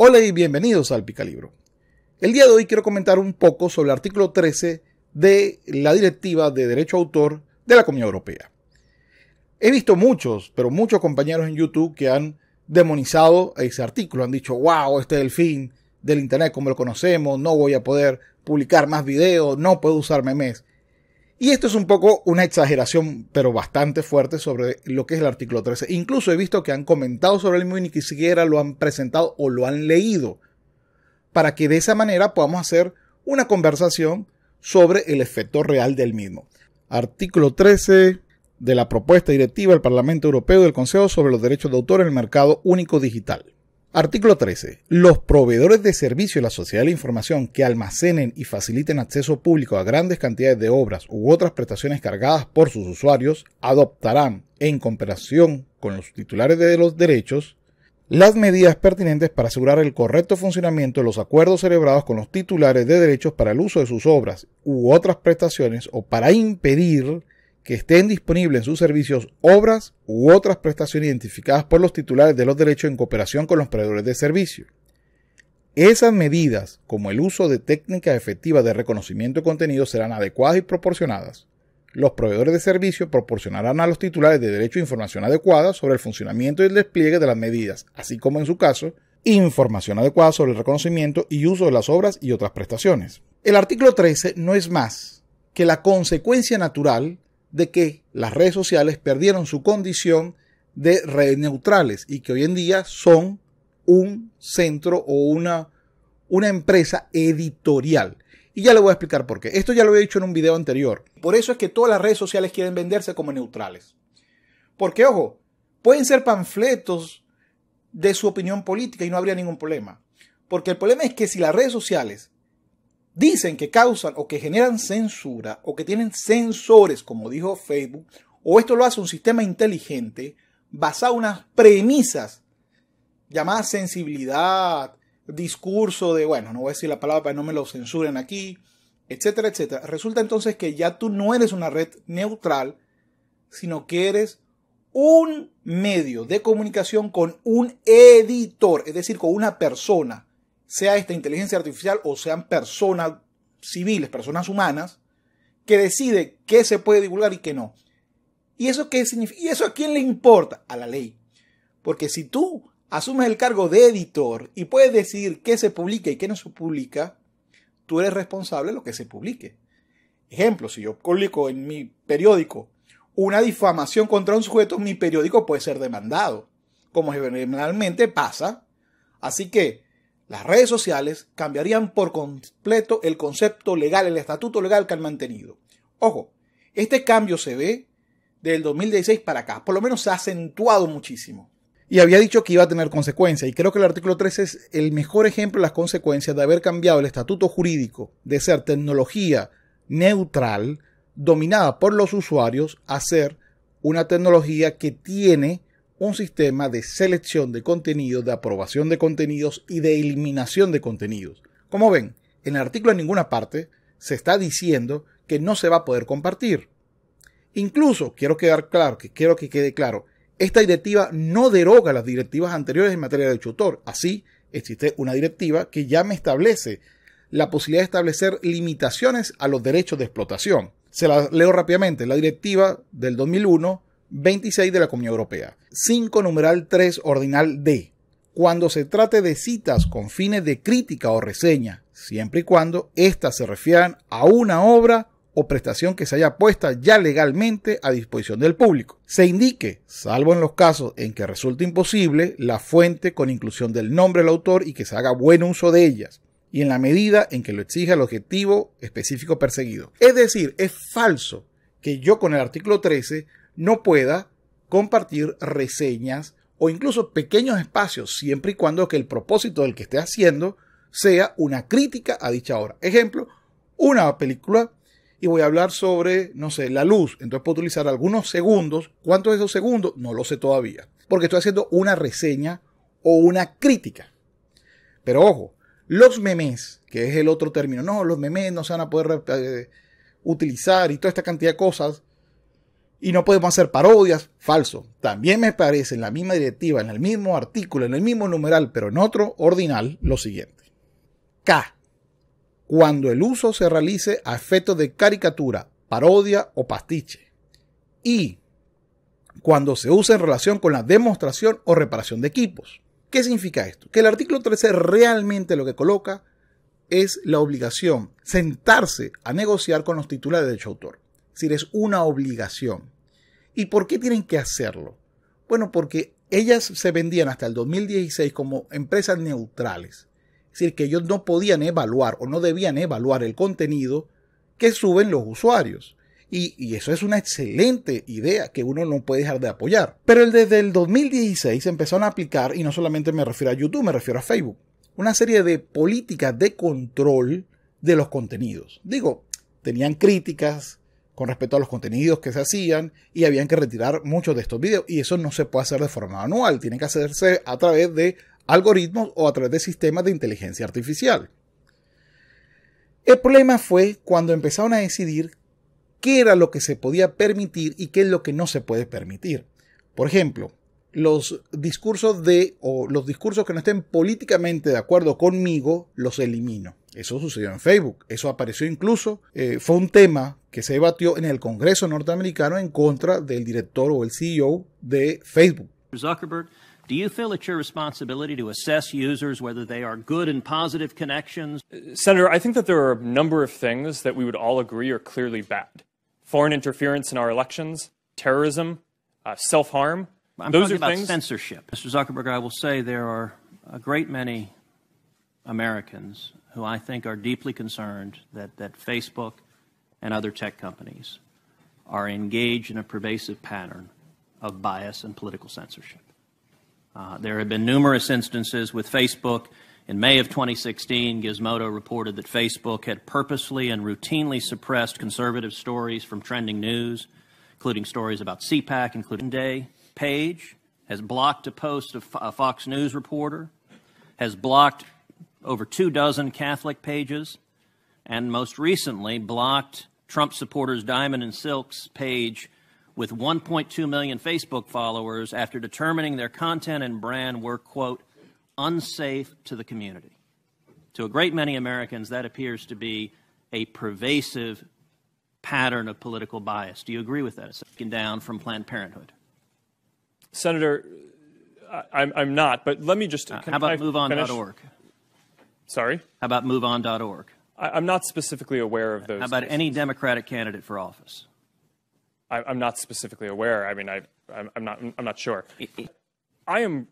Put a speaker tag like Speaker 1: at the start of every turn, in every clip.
Speaker 1: Hola y bienvenidos al Picalibro. El día de hoy quiero comentar un poco sobre el artículo 13 de la Directiva de Derecho Autor de la Comunidad Europea. He visto muchos, pero muchos compañeros en YouTube que han demonizado ese artículo, han dicho, wow, este es el fin del Internet como lo conocemos, no voy a poder publicar más videos, no puedo usar memes. Y esto es un poco una exageración, pero bastante fuerte, sobre lo que es el artículo 13. Incluso he visto que han comentado sobre el mismo y ni siquiera lo han presentado o lo han leído. Para que de esa manera podamos hacer una conversación sobre el efecto real del mismo. Artículo 13 de la propuesta directiva del Parlamento Europeo y del Consejo sobre los derechos de autor en el mercado único digital. Artículo 13. Los proveedores de servicio de la sociedad de la información que almacenen y faciliten acceso público a grandes cantidades de obras u otras prestaciones cargadas por sus usuarios adoptarán, en comparación con los titulares de los derechos, las medidas pertinentes para asegurar el correcto funcionamiento de los acuerdos celebrados con los titulares de derechos para el uso de sus obras u otras prestaciones o para impedir que estén disponibles en sus servicios obras u otras prestaciones identificadas por los titulares de los derechos en cooperación con los proveedores de servicio. Esas medidas, como el uso de técnicas efectivas de reconocimiento de contenido, serán adecuadas y proporcionadas. Los proveedores de servicio proporcionarán a los titulares de derecho información adecuada sobre el funcionamiento y el despliegue de las medidas, así como en su caso, información adecuada sobre el reconocimiento y uso de las obras y otras prestaciones. El artículo 13 no es más que la consecuencia natural de que las redes sociales perdieron su condición de redes neutrales y que hoy en día son un centro o una, una empresa editorial. Y ya le voy a explicar por qué. Esto ya lo he dicho en un video anterior. Por eso es que todas las redes sociales quieren venderse como neutrales. Porque, ojo, pueden ser panfletos de su opinión política y no habría ningún problema. Porque el problema es que si las redes sociales dicen que causan o que generan censura o que tienen sensores, como dijo Facebook, o esto lo hace un sistema inteligente basado en unas premisas llamadas sensibilidad, discurso de, bueno, no voy a decir la palabra para no me lo censuren aquí, etcétera, etcétera. Resulta entonces que ya tú no eres una red neutral, sino que eres un medio de comunicación con un editor, es decir, con una persona sea esta inteligencia artificial o sean personas civiles, personas humanas, que decide qué se puede divulgar y qué no. ¿Y eso qué significa? ¿Y eso a quién le importa? A la ley. Porque si tú asumes el cargo de editor y puedes decidir qué se publica y qué no se publica, tú eres responsable de lo que se publique. Ejemplo, si yo publico en mi periódico una difamación contra un sujeto, mi periódico puede ser demandado, como generalmente pasa. Así que las redes sociales cambiarían por completo el concepto legal, el estatuto legal que han mantenido. Ojo, este cambio se ve del 2016 para acá, por lo menos se ha acentuado muchísimo. Y había dicho que iba a tener consecuencias, y creo que el artículo 13 es el mejor ejemplo de las consecuencias de haber cambiado el estatuto jurídico de ser tecnología neutral, dominada por los usuarios, a ser una tecnología que tiene un sistema de selección de contenidos, de aprobación de contenidos y de eliminación de contenidos. Como ven, en el artículo en ninguna parte se está diciendo que no se va a poder compartir. Incluso, quiero quedar claro, que quiero que quede claro, esta directiva no deroga las directivas anteriores en materia de derecho autor. Así, existe una directiva que ya me establece la posibilidad de establecer limitaciones a los derechos de explotación. Se la leo rápidamente. La directiva del 2001 26 de la Comunidad Europea. 5 numeral 3 ordinal D. Cuando se trate de citas con fines de crítica o reseña, siempre y cuando éstas se refieran a una obra o prestación que se haya puesta ya legalmente a disposición del público. Se indique, salvo en los casos en que resulte imposible, la fuente con inclusión del nombre del autor y que se haga buen uso de ellas, y en la medida en que lo exija el objetivo específico perseguido. Es decir, es falso que yo con el artículo 13 no pueda compartir reseñas o incluso pequeños espacios, siempre y cuando que el propósito del que esté haciendo sea una crítica a dicha obra. Ejemplo, una película y voy a hablar sobre, no sé, la luz. Entonces puedo utilizar algunos segundos. ¿Cuántos de esos segundos? No lo sé todavía. Porque estoy haciendo una reseña o una crítica. Pero ojo, los memes, que es el otro término, no, los memes no se van a poder eh, utilizar y toda esta cantidad de cosas y no podemos hacer parodias, falso. También me parece en la misma directiva, en el mismo artículo, en el mismo numeral, pero en otro ordinal, lo siguiente. K. Cuando el uso se realice a efecto de caricatura, parodia o pastiche. Y cuando se usa en relación con la demostración o reparación de equipos. ¿Qué significa esto? Que el artículo 13 realmente lo que coloca es la obligación sentarse a negociar con los titulares de derecho autor. Es decir, es una obligación. ¿Y por qué tienen que hacerlo? Bueno, porque ellas se vendían hasta el 2016 como empresas neutrales. Es decir, que ellos no podían evaluar o no debían evaluar el contenido que suben los usuarios. Y, eso es una excelente idea que uno no puede dejar de apoyar. Pero desde el 2016 empezaron a aplicar, y no solamente me refiero a YouTube, me refiero a Facebook, una serie de políticas de control de los contenidos. Digo, tenían críticas, con respecto a los contenidos que se hacían y habían que retirar muchos de estos videos y eso no se puede hacer de forma manual, tiene que hacerse a través de algoritmos o a través de sistemas de inteligencia artificial. El problema fue cuando empezaron a decidir qué era lo que se podía permitir y qué es lo que no se puede permitir. Por ejemplo, los discursos de o los discursos que no estén políticamente de acuerdo conmigo los elimino. Eso sucedió en Facebook. Eso apareció incluso, eh, fue un tema que se debatió en el Congreso norteamericano en contra del director o el CEO
Speaker 2: de Facebook.
Speaker 3: Zuckerberg, do you feel it's your responsibility to assess users whether they are good and positive connections? Uh,
Speaker 2: Senator, I think that there are a number of things that we would all agree are clearly bad. Foreign interference in our elections, terrorism, uh, self-harm. I'm Those talking are about things...
Speaker 3: censorship. Mr. Zuckerberg, I will say there are a great many Americans who I think are deeply concerned that, that Facebook and other tech companies are engaged in a pervasive pattern of bias and political censorship. Uh, there have been numerous instances with Facebook. In May of 2016, Gizmodo reported that Facebook had purposely and routinely suppressed conservative stories from trending news, including stories about CPAC, including Day Page, has blocked a post of a Fox News reporter, has blocked over two dozen Catholic pages, and most recently blocked Trump supporters Diamond and Silk's page with 1.2 million Facebook followers after determining their content and brand were, quote, unsafe to the community. To a great many Americans, that appears to be a pervasive pattern of political bias. Do you agree with that? It's taken down from Planned Parenthood. Senator, I, am not, but let me just. Uh, how about MoveOn.org?
Speaker 2: Sorry? How about moveon.org? I, I'm not specifically aware of those. How about any Democratic candidate for office? I, am not specifically aware. I mean, I, I'm, not, I'm not sure. I am,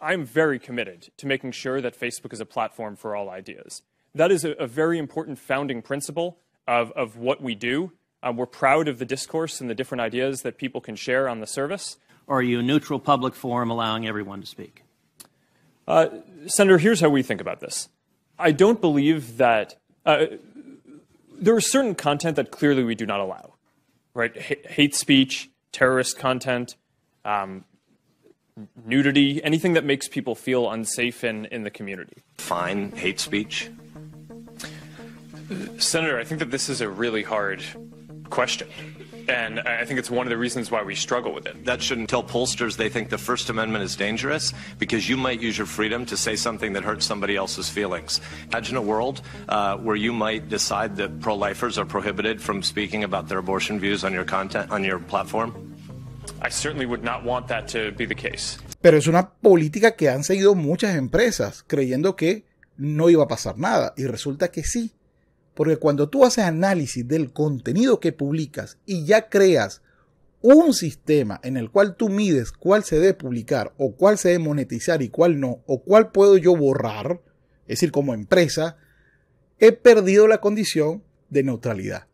Speaker 2: I'm very committed to making sure that Facebook is a platform for all ideas. That is a, a very important founding principle of, of what we do. Um, we're proud of the discourse and the different ideas that people can share on the service. Or are you a neutral public forum allowing everyone to speak? Uh, Senator, here's how we think about this. I don't believe that uh, there is certain content that clearly we do not allow, right? H- hate speech, terrorist content, um, nudity, anything that makes people feel unsafe in, in the community. Fine, hate speech. Senator, I think that this is a really hard question. And I think it's one of the reasons why we struggle with it. That shouldn't tell pollsters they think the First Amendment is dangerous because you might use your freedom to say something that hurts somebody else's feelings. Imagine a world uh, where you might decide that pro lifers are prohibited from speaking about their abortion views on your content, on your platform. I certainly would not want that to be the case.
Speaker 1: Pero es una política que han seguido muchas empresas creyendo que no iba a pasar nada y resulta que sí. Porque cuando tú haces análisis del contenido que publicas y ya creas un sistema en el cual tú mides cuál se debe publicar o cuál se debe monetizar y cuál no, o cuál puedo yo borrar, es decir, como empresa, he perdido la condición de neutralidad.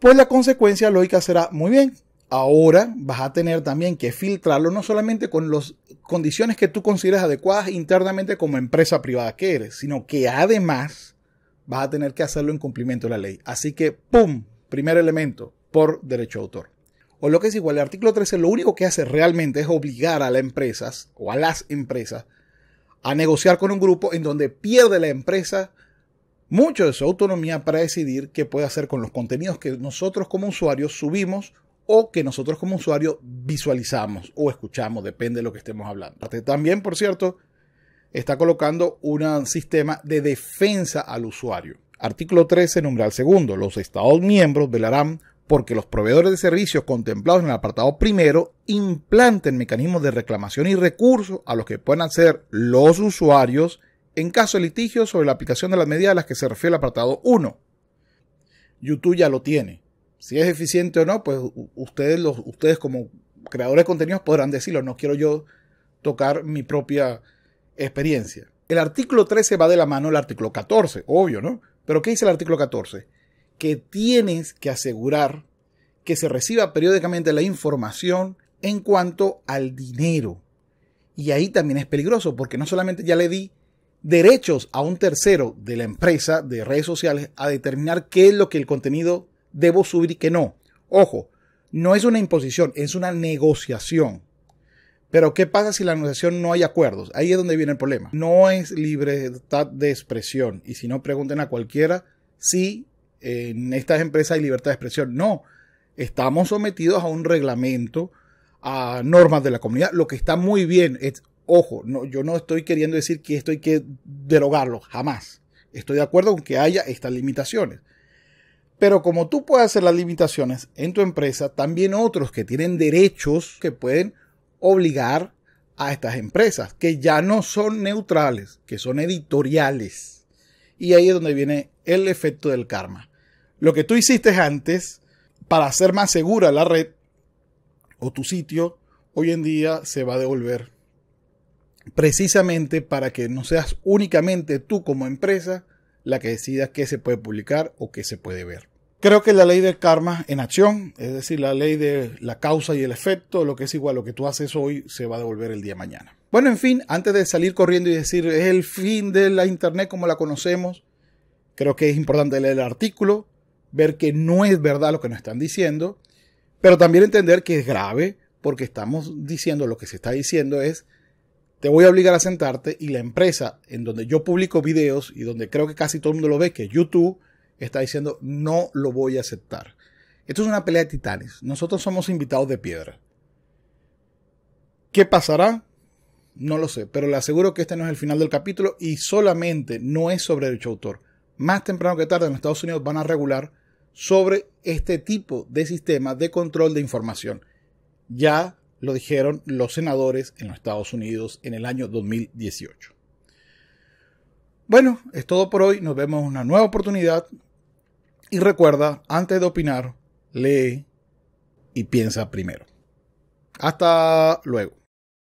Speaker 1: Pues la consecuencia lógica será, muy bien, ahora vas a tener también que filtrarlo no solamente con las condiciones que tú consideras adecuadas internamente como empresa privada que eres, sino que además vas a tener que hacerlo en cumplimiento de la ley. Así que, ¡pum! Primer elemento, por derecho de autor. O lo que es igual, el artículo 13 lo único que hace realmente es obligar a las empresas o a las empresas a negociar con un grupo en donde pierde la empresa mucho de su autonomía para decidir qué puede hacer con los contenidos que nosotros como usuarios subimos o que nosotros como usuarios visualizamos o escuchamos, depende de lo que estemos hablando. También, por cierto, está colocando un sistema de defensa al usuario. Artículo 13, numeral segundo. Los Estados miembros velarán porque los proveedores de servicios contemplados en el apartado primero implanten mecanismos de reclamación y recursos a los que puedan acceder los usuarios en caso de litigio sobre la aplicación de las medidas a las que se refiere el apartado 1. YouTube ya lo tiene. Si es eficiente o no, pues ustedes, los, ustedes como creadores de contenidos podrán decirlo. No quiero yo tocar mi propia experiencia. El artículo 13 va de la mano del artículo 14, obvio, ¿no? Pero ¿qué dice el artículo 14? Que tienes que asegurar que se reciba periódicamente la información en cuanto al dinero. Y ahí también es peligroso porque no solamente ya le di derechos a un tercero de la empresa de redes sociales a determinar qué es lo que el contenido debo subir y qué no. Ojo, no es una imposición, es una negociación. Pero ¿qué pasa si en la negociación no hay acuerdos? Ahí es donde viene el problema. No es libertad de expresión. Y si no, pregunten a cualquiera si eh, en estas empresas hay libertad de expresión. No, estamos sometidos a un reglamento, a normas de la comunidad, lo que está muy bien. Es, ojo, no, yo no estoy queriendo decir que esto hay que derogarlo, jamás. Estoy de acuerdo con que haya estas limitaciones. Pero como tú puedes hacer las limitaciones en tu empresa, también otros que tienen derechos que pueden obligar a estas empresas que ya no son neutrales, que son editoriales. Y ahí es donde viene el efecto del karma. Lo que tú hiciste antes para hacer más segura la red o tu sitio, hoy en día se va a devolver precisamente para que no seas únicamente tú como empresa la que decidas qué se puede publicar o qué se puede ver. Creo que la ley del karma en acción, es decir, la ley de la causa y el efecto, lo que es igual, lo que tú haces hoy se va a devolver el día de mañana. Bueno, en fin, antes de salir corriendo y decir es el fin de la Internet como la conocemos, creo que es importante leer el artículo, ver que no es verdad lo que nos están diciendo, pero también entender que es grave porque estamos diciendo lo que se está diciendo es te voy a obligar a sentarte y la empresa en donde yo publico videos y donde creo que casi todo el mundo lo ve, que es YouTube, está diciendo, no lo voy a aceptar. Esto es una pelea de titanes. Nosotros somos invitados de piedra. ¿Qué pasará? No lo sé, pero le aseguro que este no es el final del capítulo y solamente no es sobre derecho autor. Más temprano que tarde en Estados Unidos van a regular sobre este tipo de sistema de control de información. Ya lo dijeron los senadores en los Estados Unidos en el año 2018. Bueno, es todo por hoy. Nos vemos en una nueva oportunidad. Y recuerda, antes de opinar, lee y piensa primero. Hasta luego.